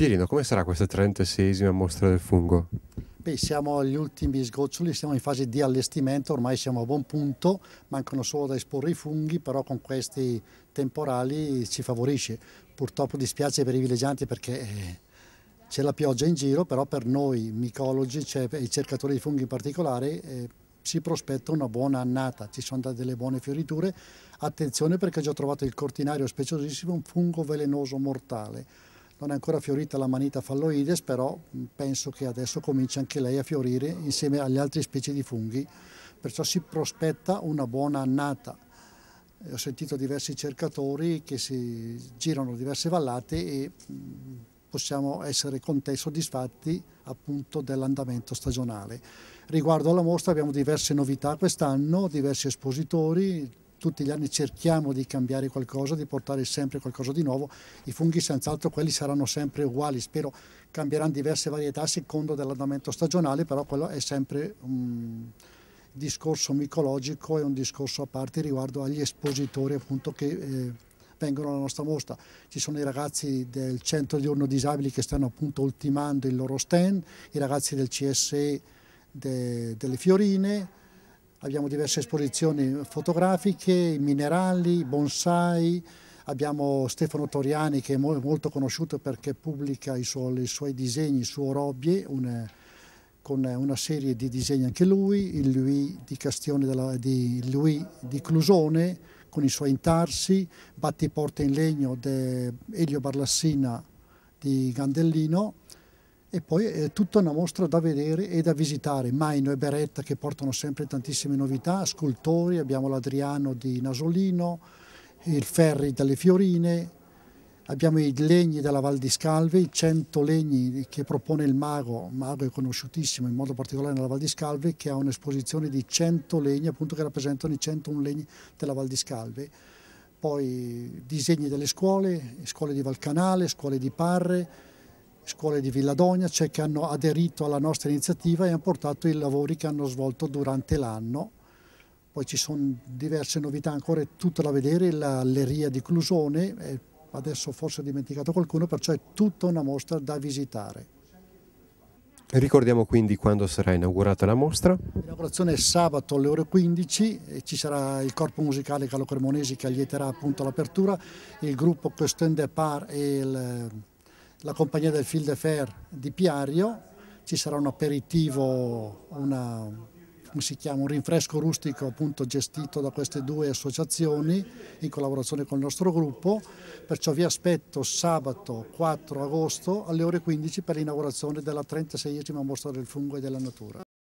Pierino, come sarà questa 36esima mostra del fungo? Beh, siamo agli ultimi sgoccioli, siamo in fase di allestimento, ormai siamo a buon punto, mancano solo da esporre i funghi, però con questi temporali ci favorisce. Purtroppo dispiace per i villeggianti perché eh, c'è la pioggia in giro, però per noi micologi, cioè i cercatori di funghi in particolare, eh, si prospetta una buona annata, ci sono delle buone fioriture. Attenzione perché ho già trovato il cortinario speciosissimo, un fungo velenoso mortale non è ancora fiorita la manita falloides, però mm, penso che adesso cominci anche lei a fiorire insieme alle altre specie di funghi, perciò si prospetta una buona annata. Eh, ho sentito diversi cercatori che si girano diverse vallate e mm, possiamo essere contenti soddisfatti appunto dell'andamento stagionale. Riguardo alla mostra abbiamo diverse novità quest'anno, diversi espositori, tutti gli anni cerchiamo di cambiare qualcosa, di portare sempre qualcosa di nuovo, i funghi senz'altro quelli saranno sempre uguali, spero cambieranno diverse varietà a seconda dell'andamento stagionale, però quello è sempre un discorso micologico e un discorso a parte riguardo agli espositori appunto che... Eh, vengono alla nostra mostra. Ci sono i ragazzi del centro diurno disabili che stanno appunto ultimando il loro stand, i ragazzi del CSE de, delle Fiorine, Abbiamo diverse esposizioni fotografiche, minerali, bonsai, abbiamo Stefano Toriani che è molto conosciuto perché pubblica i, suo, i suoi disegni su Orobie, un, con una serie di disegni anche lui, il lui di Castione, della, di, lui di Clusone con i suoi intarsi, Battiporte in legno di Elio Barlassina di Gandellino, e poi è eh, tutta una mostra da vedere e da visitare. Maino e Beretta che portano sempre tantissime novità, scultori, abbiamo l'Adriano di Nasolino, il Ferri dalle Fiorine, abbiamo i legni della Val di Scalve, i 100 legni che propone il Mago, il Mago è conosciutissimo in modo particolare nella Val di Scalve, che ha un'esposizione di 100 legni, appunto che rappresentano i 101 legni della Val di Scalve. Poi disegni delle scuole, scuole di Valcanale, scuole di Parre, scuole di Villadogna cioè, che hanno aderito alla nostra iniziativa e hanno portato i lavori che hanno svolto durante l'anno. Poi ci sono diverse novità ancora, è tutto da vedere, l'alleria di Clusone, adesso forse ho dimenticato qualcuno, perciò è tutta una mostra da visitare. Ricordiamo quindi quando sarà inaugurata la mostra. L'inaugurazione è sabato alle ore 15 e ci sarà il corpo musicale Calo Cremonesi che allieterà appunto l'apertura, il gruppo Question de Par e il la compagnia del Fil de Fer di Piario, ci sarà un aperitivo, una, chiama, un rinfresco rustico appunto gestito da queste due associazioni in collaborazione con il nostro gruppo, perciò vi aspetto sabato 4 agosto alle ore 15 per l'inaugurazione della 36esima mostra del fungo e della natura.